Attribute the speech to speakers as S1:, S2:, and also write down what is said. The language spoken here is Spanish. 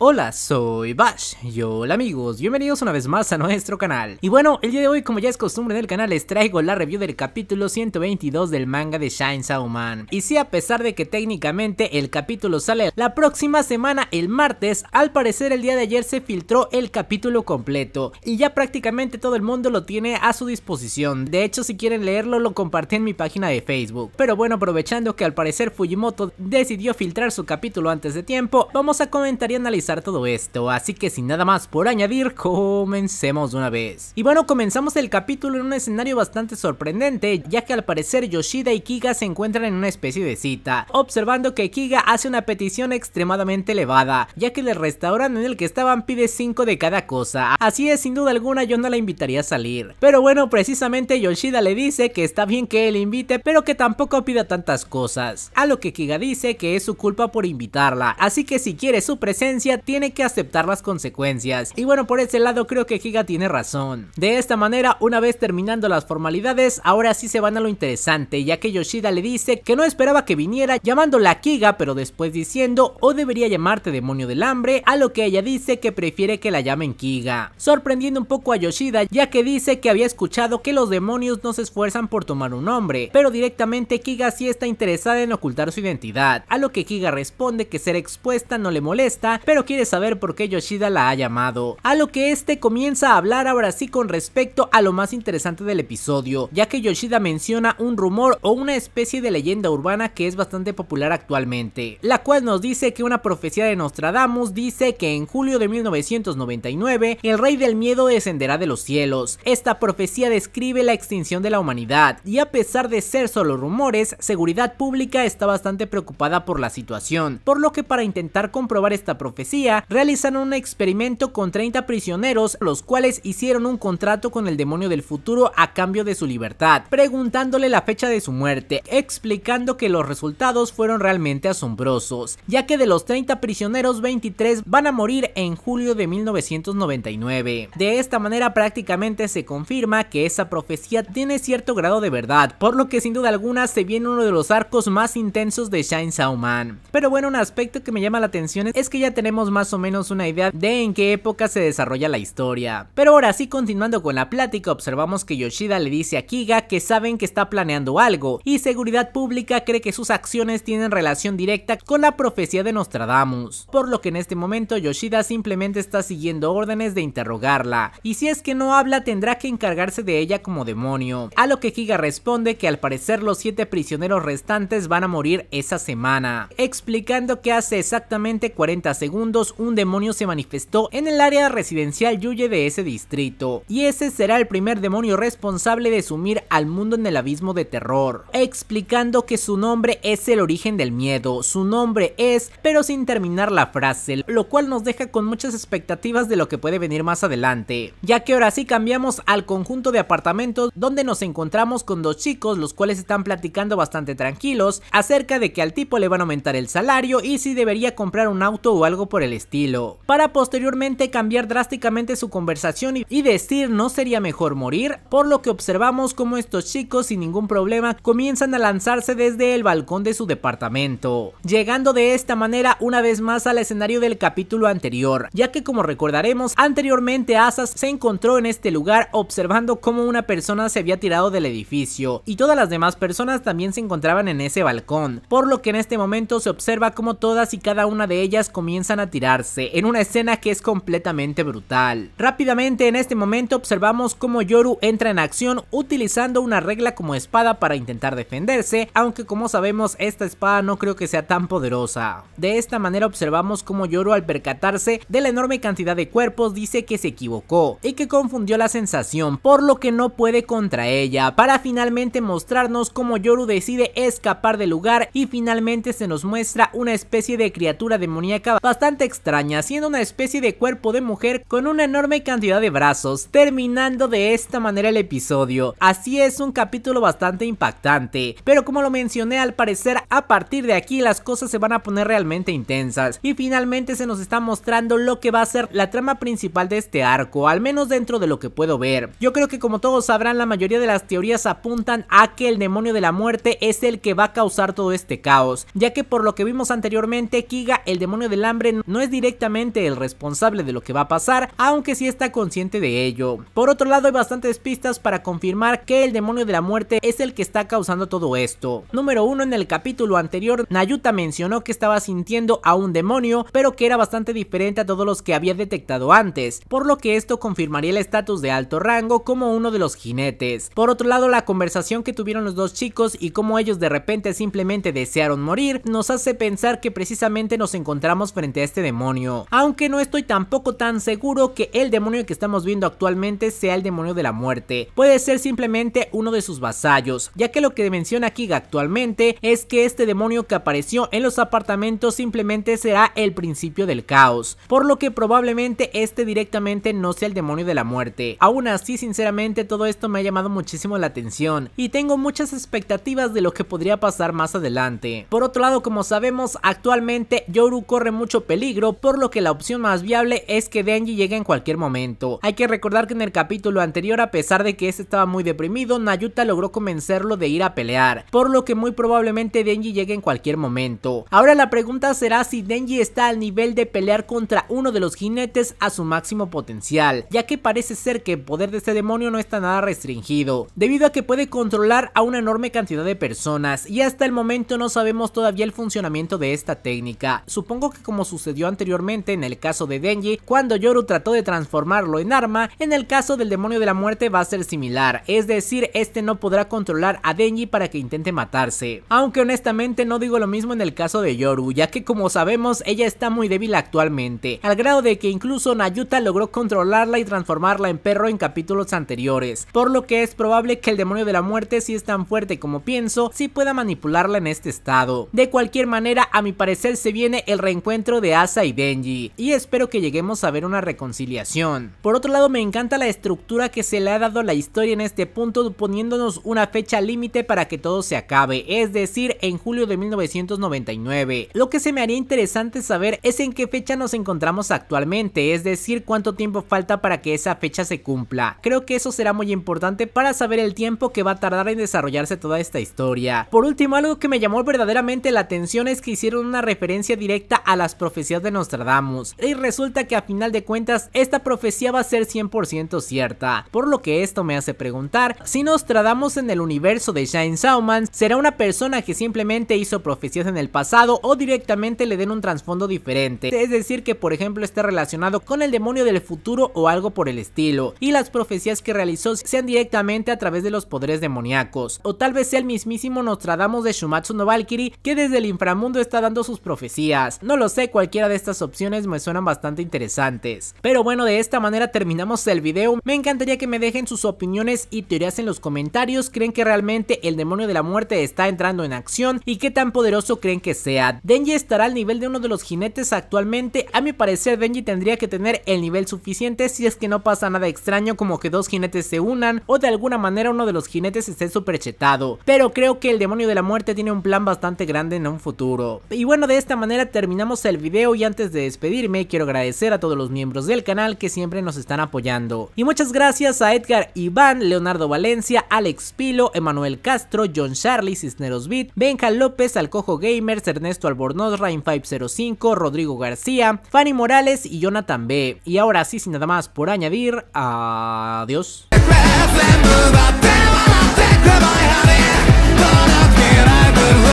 S1: Hola, soy Bash y hola amigos, bienvenidos una vez más a nuestro canal. Y bueno, el día de hoy como ya es costumbre del canal les traigo la review del capítulo 122 del manga de Shine Man. Y sí, a pesar de que técnicamente el capítulo sale la próxima semana el martes, al parecer el día de ayer se filtró el capítulo completo y ya prácticamente todo el mundo lo tiene a su disposición. De hecho, si quieren leerlo lo compartí en mi página de Facebook. Pero bueno, aprovechando que al parecer Fujimoto decidió filtrar su capítulo antes de tiempo, vamos a comentar y analizar todo esto, así que sin nada más por añadir, comencemos una vez. Y bueno, comenzamos el capítulo en un escenario bastante sorprendente, ya que al parecer Yoshida y Kiga se encuentran en una especie de cita, observando que Kiga hace una petición extremadamente elevada, ya que el restaurante en el que estaban pide 5 de cada cosa, así es, sin duda alguna yo no la invitaría a salir. Pero bueno, precisamente Yoshida le dice que está bien que él invite, pero que tampoco pida tantas cosas, a lo que Kiga dice que es su culpa por invitarla, así que si quiere su presencia tiene que aceptar las consecuencias. Y bueno, por ese lado creo que Giga tiene razón. De esta manera, una vez terminando las formalidades, ahora sí se van a lo interesante, ya que Yoshida le dice que no esperaba que viniera llamándola Kiga pero después diciendo, o debería llamarte demonio del hambre, a lo que ella dice que prefiere que la llamen Kiga. Sorprendiendo un poco a Yoshida, ya que dice que había escuchado que los demonios no se esfuerzan por tomar un nombre, pero directamente Kiga sí está interesada en ocultar su identidad, a lo que Kiga responde que ser expuesta no le molesta, pero quiere saber por qué Yoshida la ha llamado, a lo que este comienza a hablar ahora sí con respecto a lo más interesante del episodio, ya que Yoshida menciona un rumor o una especie de leyenda urbana que es bastante popular actualmente, la cual nos dice que una profecía de Nostradamus dice que en julio de 1999 el rey del miedo descenderá de los cielos. Esta profecía describe la extinción de la humanidad y a pesar de ser solo rumores, seguridad pública está bastante preocupada por la situación, por lo que para intentar comprobar esta profecía realizaron un experimento con 30 prisioneros, los cuales hicieron un contrato con el demonio del futuro a cambio de su libertad, preguntándole la fecha de su muerte, explicando que los resultados fueron realmente asombrosos, ya que de los 30 prisioneros 23 van a morir en julio de 1999. De esta manera prácticamente se confirma que esa profecía tiene cierto grado de verdad, por lo que sin duda alguna se viene uno de los arcos más intensos de Shine Sauman. Pero bueno, un aspecto que me llama la atención es que ya tenemos más o menos una idea de en qué época se desarrolla la historia. Pero ahora sí, continuando con la plática, observamos que Yoshida le dice a Kiga que saben que está planeando algo y Seguridad Pública cree que sus acciones tienen relación directa con la profecía de Nostradamus, por lo que en este momento Yoshida simplemente está siguiendo órdenes de interrogarla, y si es que no habla tendrá que encargarse de ella como demonio, a lo que Kiga responde que al parecer los siete prisioneros restantes van a morir esa semana, explicando que hace exactamente 40 segundos un demonio se manifestó en el área residencial Yuye de ese distrito, y ese será el primer demonio responsable de sumir al mundo en el abismo de terror, explicando que su nombre es el origen del miedo, su nombre es, pero sin terminar la frase, lo cual nos deja con muchas expectativas de lo que puede venir más adelante, ya que ahora sí cambiamos al conjunto de apartamentos donde nos encontramos con dos chicos los cuales están platicando bastante tranquilos acerca de que al tipo le van a aumentar el salario y si debería comprar un auto o algo por el estilo, para posteriormente cambiar drásticamente su conversación y, decir no sería mejor morir, por lo que observamos como estos chicos sin ningún problema comienzan a lanzarse desde el balcón de su departamento, llegando de esta manera una vez más al escenario del capítulo anterior, ya que como recordaremos anteriormente Asas se encontró en este lugar observando cómo una persona se había tirado del edificio y todas las demás personas también se encontraban en ese balcón, por lo que en este momento se observa como todas y cada una de ellas comienzan a tirarse en una escena que es completamente brutal. Rápidamente en este momento observamos cómo Yoru entra en acción utilizando una regla como espada para intentar defenderse, aunque como sabemos esta espada no creo que sea tan poderosa. De esta manera observamos cómo Yoru al percatarse de la enorme cantidad de cuerpos dice que se equivocó y que confundió la sensación, por lo que no puede contra ella, para finalmente mostrarnos cómo Yoru decide escapar del lugar y finalmente se nos muestra una especie de criatura demoníaca bastante extraña, siendo una especie de cuerpo de mujer con una enorme cantidad de brazos, terminando de esta manera el episodio. Así es un capítulo bastante impactante, pero como lo mencioné al parecer a partir de aquí las cosas se van a poner realmente intensas y finalmente se nos está mostrando lo que va a ser la trama principal de este arco, al menos dentro de lo que puedo ver. Yo creo que como todos sabrán la mayoría de las teorías apuntan a que el demonio de la muerte es el que va a causar todo este caos, ya que por lo que vimos anteriormente Kiga el demonio del hambre no es directamente el responsable de lo que va a pasar, aunque sí está consciente de ello. Por otro lado hay bastantes pistas para confirmar que el demonio de la muerte es el que está causando todo esto. Número 1 en el capítulo anterior Nayuta mencionó que estaba sintiendo a un demonio pero que era bastante diferente a todos los que había detectado antes, por lo que esto confirmaría el estatus de alto rango como uno de los jinetes. Por otro lado la conversación que tuvieron los dos chicos y cómo ellos de repente simplemente desearon morir nos hace pensar que precisamente nos encontramos frente a este este demonio. Aunque no estoy tampoco tan seguro que el demonio que estamos viendo actualmente sea el demonio de la muerte. Puede ser simplemente uno de sus vasallos, ya que lo que menciona Kiga actualmente es que este demonio que apareció en los apartamentos simplemente será el principio del caos, por lo que probablemente este directamente no sea el demonio de la muerte. Aún así, sinceramente, todo esto me ha llamado muchísimo la atención y tengo muchas expectativas de lo que podría pasar más adelante. Por otro lado, como sabemos, actualmente Yoru corre mucho peligro por lo que la opción más viable es que Denji llegue en cualquier momento. Hay que recordar que en el capítulo anterior, a pesar de que este estaba muy deprimido, Nayuta logró convencerlo de ir a pelear, por lo que muy probablemente Denji llegue en cualquier momento. Ahora la pregunta será si Denji está al nivel de pelear contra uno de los jinetes a su máximo potencial, ya que parece ser que el poder de este demonio no está nada restringido, debido a que puede controlar a una enorme cantidad de personas y hasta el momento no sabemos todavía el funcionamiento de esta técnica. Supongo que como sucedió anteriormente en el caso de Denji cuando Yoru trató de transformarlo en arma, en el caso del demonio de la muerte va a ser similar, es decir, este no podrá controlar a Denji para que intente matarse. Aunque honestamente no digo lo mismo en el caso de Yoru, ya que como sabemos ella está muy débil actualmente, al grado de que incluso Nayuta logró controlarla y transformarla en perro en capítulos anteriores, por lo que es probable que el demonio de la muerte si es tan fuerte como pienso, si pueda manipularla en este estado. De cualquier manera, a mi parecer se viene el reencuentro de y Denji, y espero que lleguemos a ver una reconciliación. Por otro lado me encanta la estructura que se le ha dado a la historia en este punto poniéndonos una fecha límite para que todo se acabe, es decir, en julio de 1999. Lo que se me haría interesante saber es en qué fecha nos encontramos actualmente, es decir, cuánto tiempo falta para que esa fecha se cumpla. Creo que eso será muy importante para saber el tiempo que va a tardar en desarrollarse toda esta historia. Por último, algo que me llamó verdaderamente la atención es que hicieron una referencia directa a las profesiones de Nostradamus y resulta que a final de cuentas esta profecía va a ser 100% cierta, por lo que esto me hace preguntar si Nostradamus en el universo de Shine Sauman será una persona que simplemente hizo profecías en el pasado o directamente le den un trasfondo diferente, es decir que por ejemplo esté relacionado con el demonio del futuro o algo por el estilo, y las profecías que realizó sean directamente a través de los poderes demoníacos, o tal vez sea el mismísimo Nostradamus de Shumatsu no Valkyrie que desde el inframundo está dando sus profecías, no lo sé, cualquier de estas opciones me suenan bastante interesantes. Pero bueno, de esta manera terminamos el video. Me encantaría que me dejen sus opiniones y teorías en los comentarios. ¿Creen que realmente el demonio de la muerte está entrando en acción? ¿Y qué tan poderoso creen que sea? ¿Denji estará al nivel de uno de los jinetes actualmente? A mi parecer, Denji tendría que tener el nivel suficiente si es que no pasa nada extraño como que dos jinetes se unan o de alguna manera uno de los jinetes esté superchetado. Pero creo que el demonio de la muerte tiene un plan bastante grande en un futuro. Y bueno, de esta manera terminamos el video y antes de despedirme quiero agradecer a todos los miembros del canal que siempre nos están apoyando. Y muchas gracias a Edgar Iván, Leonardo Valencia, Alex Pilo, Emanuel Castro, John Charlie, Cisneros Beat, Benja López, Alcojo Gamers, Ernesto Albornoz, Rain505, Rodrigo García, Fanny Morales y Jonathan B. Y ahora sí, sin nada más por añadir, adiós.